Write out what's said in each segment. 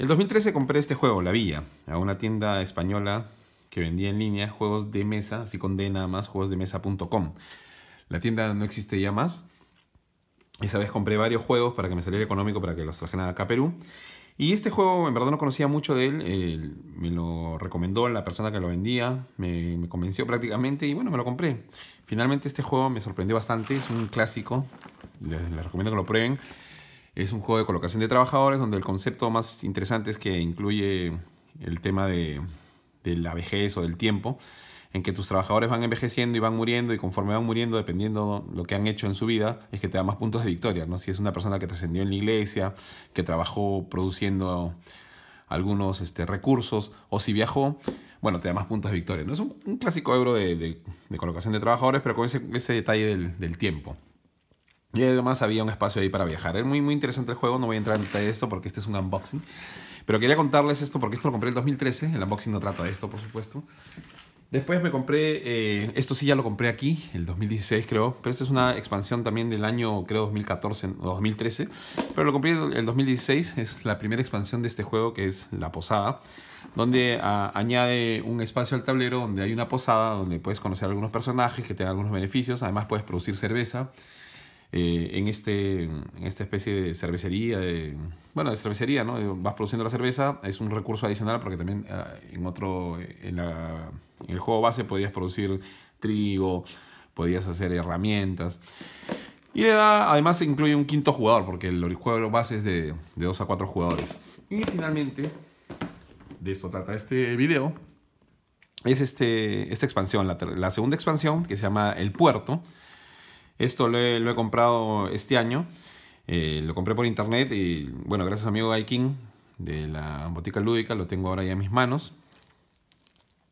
El 2013 compré este juego, La Villa, a una tienda española que vendía en línea juegos de mesa, así con D nada más, juegosdemesa.com. La tienda no existe ya más. Esa vez compré varios juegos para que me saliera económico, para que los trajeran acá a Perú. Y este juego, en verdad no conocía mucho de él, me lo recomendó la persona que lo vendía, me, convenció prácticamente y bueno, me lo compré. Finalmente este juego me sorprendió bastante, es un clásico, les recomiendo que lo prueben. Es un juego de colocación de trabajadores donde el concepto más interesante es que incluye el tema de, la vejez o del tiempo, en que tus trabajadores van envejeciendo y van muriendo y conforme van muriendo, dependiendo lo que han hecho en su vida, es que te da más puntos de victoria. ¿no? Si es una persona que trascendió en la iglesia, que trabajó produciendo algunos este, recursos o si viajó, bueno, te da más puntos de victoria. ¿no? Es un, clásico euro de, colocación de trabajadores, pero con ese, detalle del tiempo. Y además había un espacio ahí para viajar. Es muy, muy interesante el juego, no voy a entrar en detalle de esto porque este es un unboxing. Pero quería contarles esto porque esto lo compré en el 2013, el unboxing no trata de esto, por supuesto. Después me compré, eh, esto sí ya lo compré aquí, el 2016 creo, pero esta es una expansión también del año creo 2014 o 2013, pero lo compré el 2016, es la primera expansión de este juego que es La Posada, donde ah, añade un espacio al tablero donde hay una posada, donde puedes conocer a algunos personajes que te dan algunos beneficios, además puedes producir cerveza, eh, este, en, esta especie de cervecería, bueno, de cervecería, ¿no? Vas produciendo la cerveza, es un recurso adicional porque también ah, en otro, en, el juego base podías producir trigo, podías hacer herramientas. Y además incluye un quinto jugador, porque el juego base es de, 2 a 4 jugadores. Y finalmente, de esto trata este video, es este, esta expansión, la segunda expansión, que se llama El Puerto, esto lo he, comprado este año. Eh, lo compré por internet y bueno, gracias a mi amigo Viking de la botica lúdica, lo tengo ahora ya en mis manos.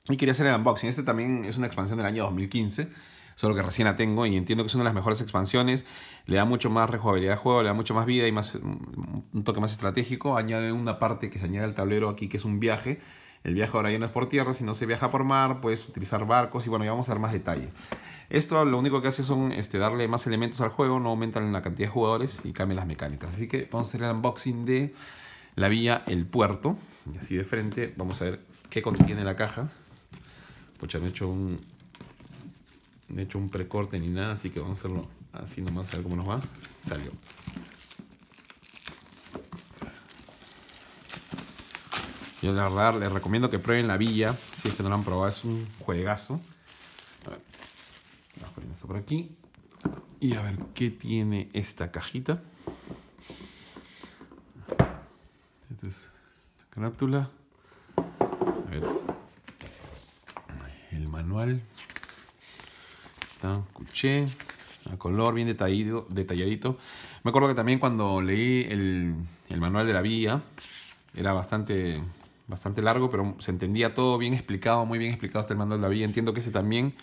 Y quería hacer el unboxing. Este también es una expansión del año 2015, solo que recién la tengo y entiendo que es una de las mejores expansiones. Le da mucho más rejugabilidad al juego, le da mucho más vida y más, un toque más estratégico. Añade una parte que se añade al tablero aquí, que es un viaje el viaje ahora ya no es por tierra, sino se viaja por mar, puedes utilizar barcos y bueno, ya vamos a ver más detalle. Esto lo único que hace son este, darle más elementos al juego, no aumentan la cantidad de jugadores y cambian las mecánicas. Así que vamos a hacer el unboxing de la vía El Puerto. Y así de frente vamos a ver qué contiene la caja. Pucha, no he hecho un, he hecho un precorte ni nada, así que vamos a hacerlo así nomás, a ver cómo nos va. Salió. Yo la verdad les recomiendo que prueben la villa, si es que no la han probado, es un juegazo. A ver, esto por aquí. Y a ver qué tiene esta cajita. Esta es la carátula. A ver. El manual. Está, cuché. A color, bien detallado, detalladito. Me acuerdo que también cuando leí el, el manual de la vía era bastante bastante largo, pero se entendía todo bien explicado, muy bien explicado está el mando de la vía Entiendo que ese también.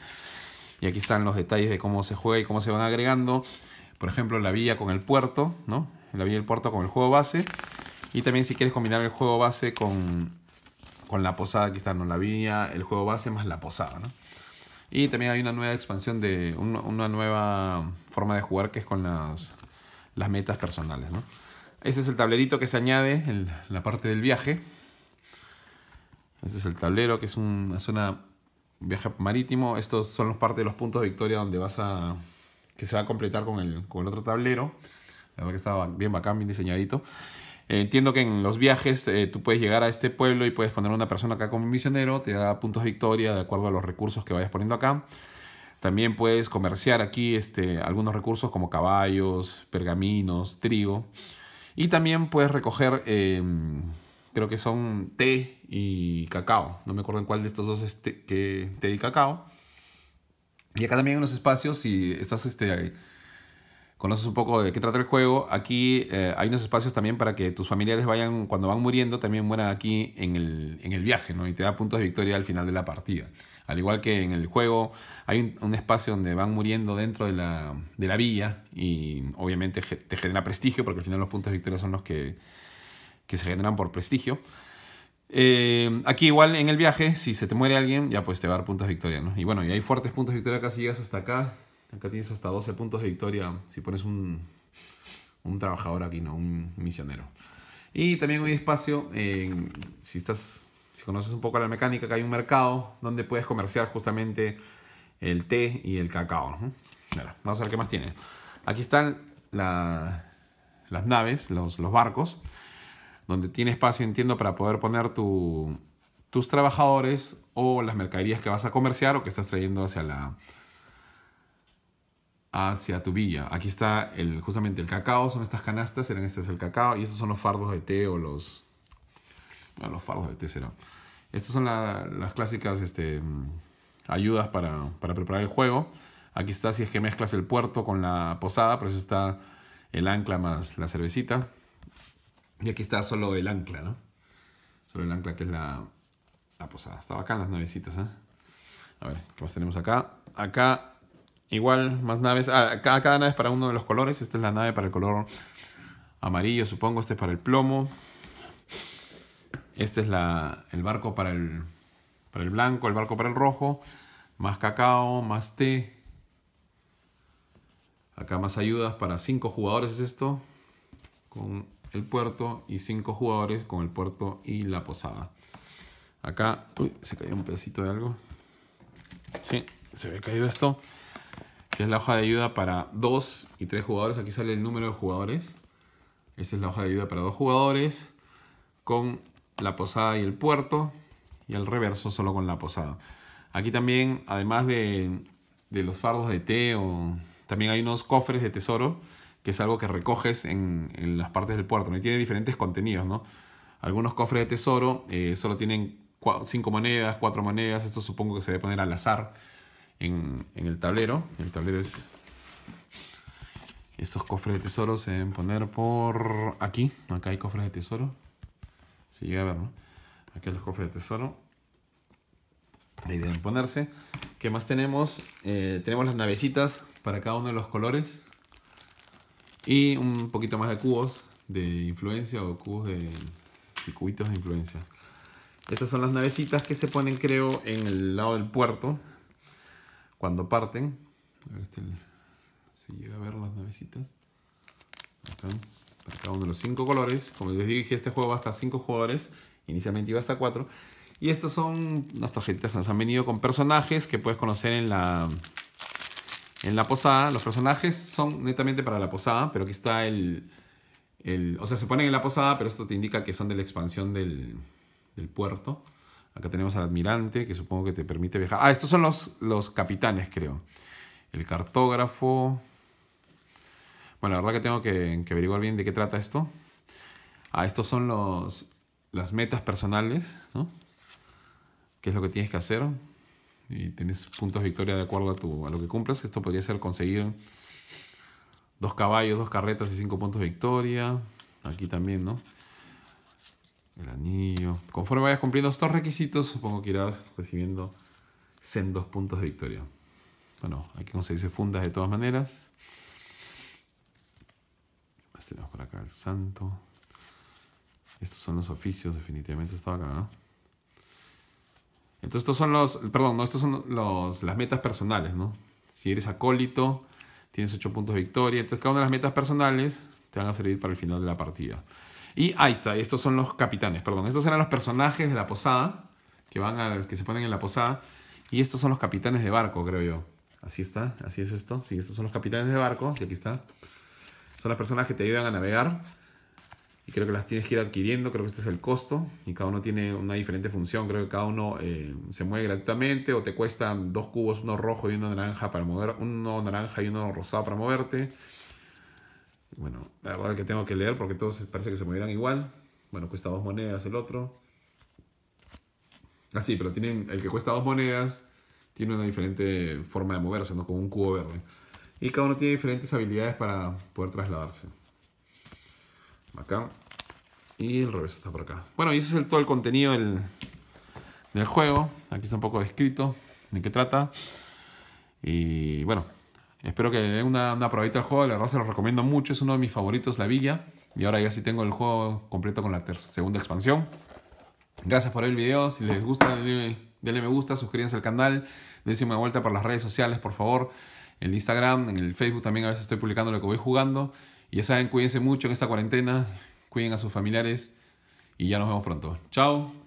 Y aquí están los detalles de cómo se juega y cómo se van agregando. Por ejemplo, la vía con el puerto, ¿no? La vía y el puerto con el juego base. Y también si quieres combinar el juego base con, la posada, aquí está, ¿no? La vía el juego base más la posada, ¿no? Y también hay una nueva expansión de una nueva forma de jugar que es con las, las metas personales, ¿no? Ese es el tablerito que se añade en la parte del viaje. Este es el tablero, que es una zona viaje marítimo. Estos son los parte de los puntos de victoria donde vas a. que se va a completar con el, otro tablero. La verdad que estaba bien bacán, bien diseñadito. Eh, entiendo que en los viajes eh, tú puedes llegar a este pueblo y puedes poner una persona acá como misionero, te da puntos de victoria de acuerdo a los recursos que vayas poniendo acá. También puedes comerciar aquí este, algunos recursos como caballos, pergaminos, trigo. Y también puedes recoger em, creo que son té y cacao. No me acuerdo en cuál de estos dos es té, que, té y cacao. Y acá también hay unos espacios, si estás, este, conoces un poco de qué trata el juego, aquí eh, hay unos espacios también para que tus familiares vayan, cuando van muriendo, también mueran aquí en el, en el viaje, ¿no? Y te da puntos de victoria al final de la partida. Al igual que en el juego, hay un, espacio donde van muriendo dentro de la, de la villa y obviamente te genera prestigio porque al final los puntos de victoria son los que que se generan por prestigio. Eh, aquí igual en el viaje, si se te muere alguien, ya pues te va a dar puntos de victoria, Y bueno, y hay fuertes puntos de victoria, casi llegas hasta acá. Acá tienes hasta 12 puntos de victoria si pones un, un trabajador aquí, ¿no? Un misionero. Y también hay espacio, si estás, si conoces un poco la mecánica, que hay un mercado donde puedes comerciar justamente el té y el cacao, Mira, vamos a ver qué más tiene. Aquí están las naves, los barcos donde tiene espacio, entiendo, para poder poner tus trabajadores o las mercaderías que vas a comerciar o que estás trayendo hacia la hacia tu villa. Aquí está el, justamente el cacao, son estas canastas, eran este es el cacao y estos son los fardos de té o los los fardos de té serán. Estas son las clásicas este, ayudas para, para preparar el juego. Aquí está si es que mezclas el puerto con la posada, por eso está el ancla más la cervecita. Y aquí está solo el ancla, ¿no? Solo el ancla que es la, la posada. acá en las navecitas, ¿eh? A ver, ¿qué más tenemos acá? Acá igual más naves. Ah, cada, cada nave es para uno de los colores. Esta es la nave para el color amarillo, supongo. Este es para el plomo. Este es la, el barco para el, para el blanco, el barco para el rojo. Más cacao, más té. Acá más ayudas para cinco jugadores es esto. Con el puerto y cinco jugadores con el puerto y la posada. Acá, se cayó un pedacito de algo. Sí, se ve caído esto. Que es la hoja de ayuda para dos y tres jugadores. Aquí sale el número de jugadores. Esa es la hoja de ayuda para dos jugadores. Con la posada y el puerto. Y al reverso solo con la posada. Aquí también, además de, los fardos de té, o, también hay unos cofres de tesoro que es algo que recoges en, las partes del puerto, Y tiene diferentes contenidos, ¿no? Algunos cofres de tesoro eh, solo tienen cinco monedas, cuatro monedas, esto supongo que se debe poner al azar en, el tablero. El tablero es... Estos cofres de tesoro se deben poner por aquí. Acá hay cofres de tesoro. Si llega a ver, Aquí hay los cofres de tesoro. Ahí deben ponerse. ¿Qué más tenemos? Eh, tenemos las navecitas para cada uno de los colores. Y un poquito más de cubos de influencia o cubos de, de cubitos de influencia. Estas son las navecitas que se ponen, creo, en el lado del puerto cuando parten. A ver se este, llega a ver las navecitas. Acá, uno de los cinco colores. Como les dije, este juego va hasta cinco jugadores. Inicialmente iba hasta cuatro. Y estas son las tarjetitas nos han venido con personajes que puedes conocer en la, en la posada. Los personajes son netamente para la posada, pero aquí está el, O sea, se ponen en la posada, pero esto te indica que son de la expansión del, puerto. Acá tenemos al admirante, que supongo que te permite viajar. Ah, estos son los, los capitanes, creo. El cartógrafo. Bueno, la verdad que tengo que, averiguar bien de qué trata esto. Ah, estos son los, las metas personales, ¿no? ¿Qué es lo que tienes que hacer? y tenés puntos de victoria de acuerdo a, tu, a lo que cumplas. Esto podría ser conseguir dos caballos, dos carretas y cinco puntos de victoria. Aquí también, ¿no? El anillo. Conforme vayas cumpliendo estos requisitos, supongo que irás recibiendo sendos puntos de victoria. Bueno, aquí conseguirse fundas de todas maneras. Más tenemos por acá el santo. Estos son los oficios, definitivamente estaba acá, ¿no? Entonces, estos son los, perdón, no, estos son los, las metas personales, ¿no? Si eres acólito, tienes 8 puntos de victoria. Entonces, cada una de las metas personales te van a servir para el final de la partida. Y ahí está, estos son los capitanes, perdón. Estos eran los personajes de la posada, que, van a, que se ponen en la posada. Y estos son los capitanes de barco, creo yo. Así está, así es esto. Sí, estos son los capitanes de barco. Y aquí está. Son las personas que te ayudan a navegar y creo que las tienes que ir adquiriendo, creo que este es el costo y cada uno tiene una diferente función, creo que cada uno eh, se mueve gratuitamente o te cuestan dos cubos, uno rojo y uno naranja para mover, uno naranja y uno rosado para moverte. Bueno, la verdad que tengo que leer porque todos parece que se movieran igual. Bueno, cuesta dos monedas el otro. Ah sí, pero tienen el que cuesta dos monedas tiene una diferente forma de moverse, ¿no? Como un cubo verde. Y cada uno tiene diferentes habilidades para poder trasladarse acá. Y el revés está por acá. Bueno, y ese es todo el contenido del, juego. Aquí está un poco descrito de qué trata. Y bueno, espero que le den una, una probadita al juego. La verdad se los recomiendo mucho. Es uno de mis favoritos, La Villa. Y ahora ya sí tengo el juego completo con la segunda expansión. Gracias por el video. Si les gusta, denle, me gusta, suscríbanse al canal. Dense una vuelta por las redes sociales, por favor. En el Instagram, en el Facebook también a veces estoy publicando lo que voy jugando. Y ya saben, cuídense mucho en esta cuarentena, cuiden a sus familiares y ya nos vemos pronto. Chao.